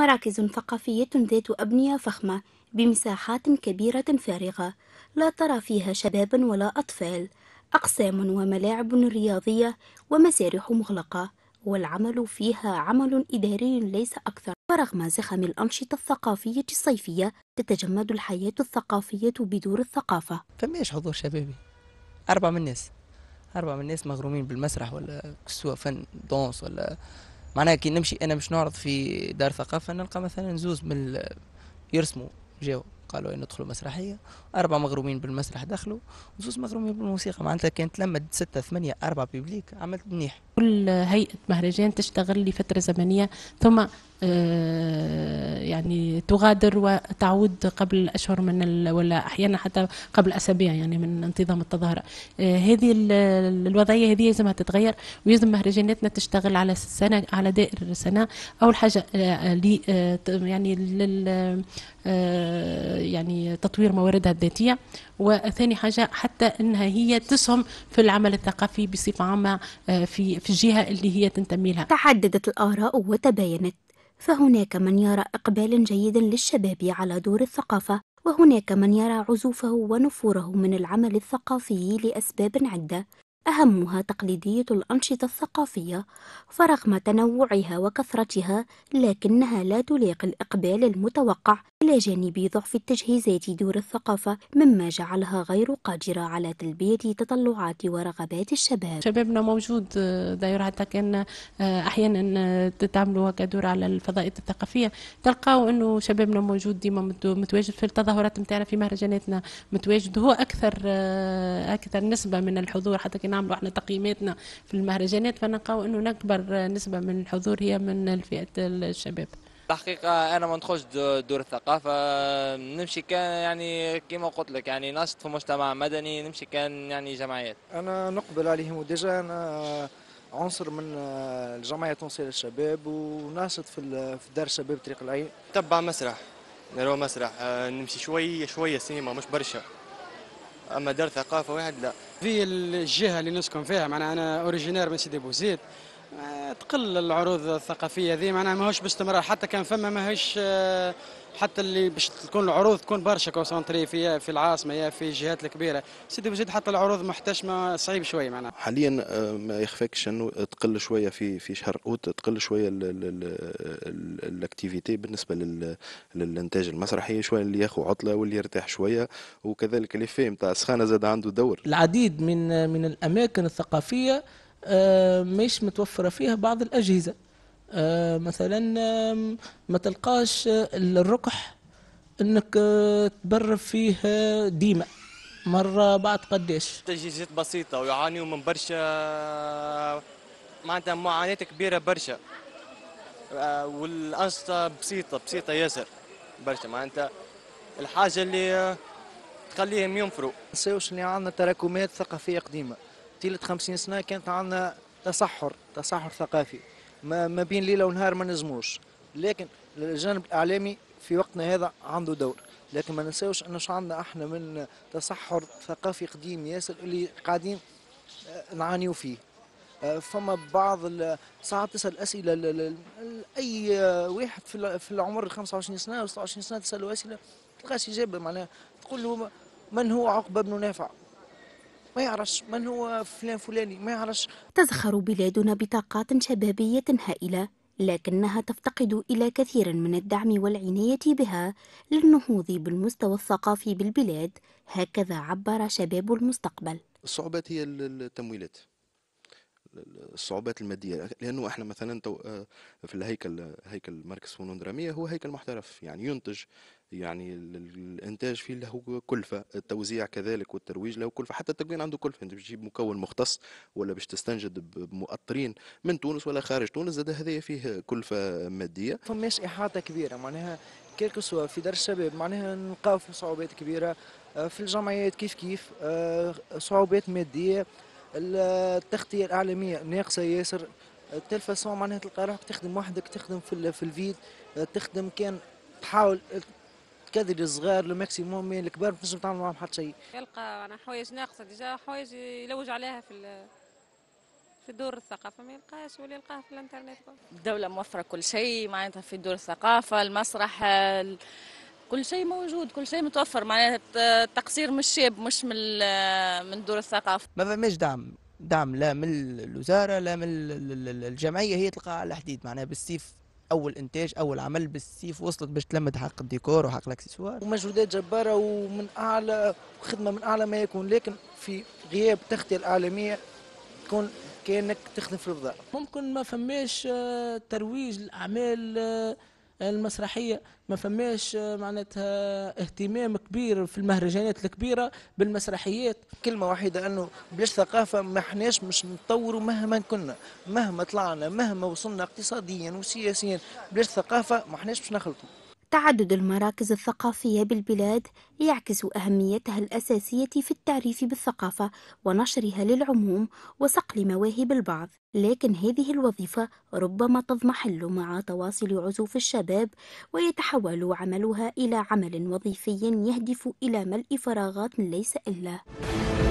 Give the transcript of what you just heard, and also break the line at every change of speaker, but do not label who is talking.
مراكز ثقافية ذات أبنية فخمة بمساحات كبيرة فارغة لا ترى فيها شباب ولا أطفال أقسام وملاعب رياضية ومسارح مغلقة والعمل فيها عمل إداري ليس أكثر ورغم زخم الأنشطة الثقافية الصيفية تتجمد الحياة الثقافية بدور الثقافة فماش حضور شبابي
أربعة من الناس أربعة من الناس مغرومين بالمسرح ولا سواء فن دونس ولا معناها كي نمشي انا باش نعرض في دار ثقافه نلقى مثلا زوز من يرسموا جاو قالوا أن ندخلوا مسرحية أربعة مغرومين بالمسرح دخلوا وزوز مغرومين بالموسيقى معناتها كانت لما ستة ثمانية أربعة بيبليك عملت منيح
كل هيئة مهرجان تشتغل لفترة زمنية ثم آه، يعني تغادر وتعود قبل أشهر من ولا أحيانا حتى قبل أسابيع يعني من انتظام التظاهرة آه، هذه الوضعية هذه لازمها تتغير ويلزم مهرجاناتنا تشتغل على سنة على دائر السنة أول حاجة آه، يعني يعني تطوير مواردها الذاتيه وثاني حاجه حتى انها هي تسهم في العمل الثقافي بصفه عامه آه، في في الجهه اللي هي تنتمي لها. تعددت الاراء وتباينت فهناك
من يرى اقبالا جيدا للشباب على دور الثقافه وهناك من يرى عزوفه ونفوره من العمل الثقافي لاسباب عده أهمها تقليدية الأنشطة الثقافية فرغم تنوعها وكثرتها لكنها لا تلاقي الإقبال المتوقع إلى جانب ضعف التجهيزات دور الثقافة
مما جعلها غير قادرة على تلبية تطلعات ورغبات الشباب شبابنا موجود آه، داير حتى كان آه، أحيانا آه، تعملوا كدور على الفضائيات الثقافية تلقاو أنه شبابنا موجود ديما متواجد في التظاهرات متاعنا في مهرجاناتنا متواجد هو أكثر أكثر نسبة من الحضور حتى كان نعملوا احنا تقييماتنا في المهرجانات فنلقاو انه اكبر نسبه من الحضور هي من فئه الشباب
الحقيقة أنا ما ندخلش دور الثقافة نمشي كان يعني كما قلت لك يعني ناشط في مجتمع مدني نمشي كان يعني جمعيات أنا نقبل عليهم وديجا أنا عنصر من الجمعية التونسية للشباب وناشط في دار الشباب طريق العين تبع مسرح نروح مسرح آه، نمشي شوية شوية سينما مش برشا أما دار ثقافة واحد لا في الجهه اللي نسكن فيها معناها انا اوريجينير من سيدي بوزيد تقل العروض الثقافيه ذي معناها ماهوش باستمرار حتى كان فما ماهيش آه، حتى اللي باش تكون العروض تكون برشا كونسونتري في في العاصمه يا في الجهات الكبيره سيدي بزيد حتى العروض محتشمه صعيب شويه معناها
حاليا آه، ما يخفاكش انه تقل شويه في في شهر اوت تقل شويه الاكتيفيتي بالنسبه للانتاج المسرحي شويه اللي ياخذ عطله واللي يرتاح شويه وكذلك اللي فيه نتاع السخانه زاد عنده دور
العديد من من الاماكن الثقافيه آه، مش متوفرة فيها بعض الأجهزة آه، مثلا ما تلقاش الركح انك آه، تبرر فيه ديما مرة بعد قديش تجهيزات بسيطة ويعانيوا من برشا معناتها معاناة كبيرة برشا والأنشطة بسيطة بسيطة ياسر برشا معناتها الحاجة اللي تخليهم ينفروا نساوش اللي عندنا تراكمات ثقافية قديمة طيله خمسين سنه كانت عندنا تصحر تصحر ثقافي ما, ما بين ليله ونهار ما نجموش لكن الجانب الاعلامي في وقتنا هذا عنده دور لكن ما ننساوش انه عندنا احنا من تصحر ثقافي قديم ياسر اللي قاعدين آه، نعانيو فيه آه، فما بعض ساعات تسال اسئله لاي آه، واحد في العمر 25 سنه و 26 سنه تساله اسئله تلقاش اجابه معناها تقول له من هو عقبه بن نافع ما يعرفش من هو فلان فلاني ما يعرفش
تزخر بلادنا بطاقات شبابية هائلة لكنها تفتقد إلى كثير من الدعم والعناية بها للنهوض بالمستوى الثقافي بالبلاد هكذا عبر شباب المستقبل الصعوبات هي التمويلات الصعوبات الماديه لانه احنا مثلا آه، في الهيكل هيكل مركز فنون دراميه هو هيكل محترف يعني ينتج يعني الانتاج فيه له كلفه التوزيع كذلك والترويج له كلفه حتى التكوين عنده كلفه انت بتجيب تجيب مكون مختص ولا باش تستنجد بمؤطرين من تونس ولا خارج تونس زاد هذايا فيه كلفه ماديه فماش
احاطه كبيره معناها كيركو سوا في دار الشباب معناها نلقاو في صعوبات كبيره آه، في الجمعيات كيف كيف آه، صعوبات ماديه التغطيه الاعلاميه ناقصه ياسر التلفزيون معناها تلقى روحك تخدم وحدك تخدم في, في الفيد تخدم كان تحاول كذا الصغار الماكسيموم مي الكبار مش نتعامل معاهم
حتى شيء يلقى انا حوايج ناقصه ديجا حوايج يلوج عليها في في دور الثقافة ما يلقاش ولا يلقاها في الانترنت الدولة موفرة كل شيء معناتها في دور الثقافة المسرح كل شيء موجود كل شيء متوفر معناها التقصير مش شاب مش من من دور الثقافه
ما فماش دعم دعم لا من الوزاره لا من الجمعيه هي تلقى على الحديد معناها بالسيف اول انتاج اول عمل بالسيف وصلت باش تلمد حق الديكور وحق الاكسسوار ومجهودات جباره ومن اعلى وخدمه من اعلى ما يكون لكن في غياب تغطية الاعلاميه تكون كانك تخدم في البضاعة ممكن ما فماش آه، ترويج الاعمال آه، المسرحيه ما فماش آه، معناتها اهتمام كبير في المهرجانات الكبيره بالمسرحيات كلمه واحده انه بلاش ثقافه ما احناش مش نتطوروا مهما كنا مهما طلعنا مهما وصلنا اقتصاديا وسياسيا بلاش ثقافه ما
احناش باش نخلطوا تعدد المراكز الثقافية بالبلاد يعكس أهميتها الأساسية في التعريف بالثقافة ونشرها للعموم وصقل مواهب البعض، لكن هذه الوظيفة ربما تضمحل مع تواصل عزوف الشباب ويتحول عملها إلى عمل وظيفي يهدف إلى ملء فراغات ليس إلا.